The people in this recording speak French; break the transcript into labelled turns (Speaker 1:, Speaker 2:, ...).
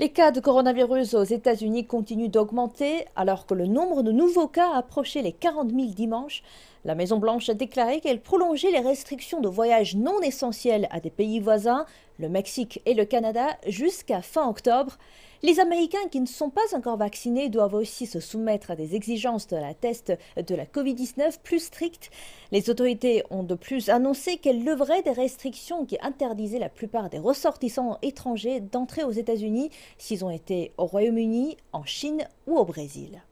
Speaker 1: Les cas de coronavirus aux États-Unis continuent d'augmenter alors que le nombre de nouveaux cas approchait les 40 000 dimanche. La Maison-Blanche a déclaré qu'elle prolongeait les restrictions de voyages non essentiels à des pays voisins le Mexique et le Canada jusqu'à fin octobre. Les Américains qui ne sont pas encore vaccinés doivent aussi se soumettre à des exigences de la test de la Covid-19 plus strictes. Les autorités ont de plus annoncé qu'elles leveraient des restrictions qui interdisaient la plupart des ressortissants étrangers d'entrer aux États-Unis s'ils ont été au Royaume-Uni, en Chine ou au Brésil.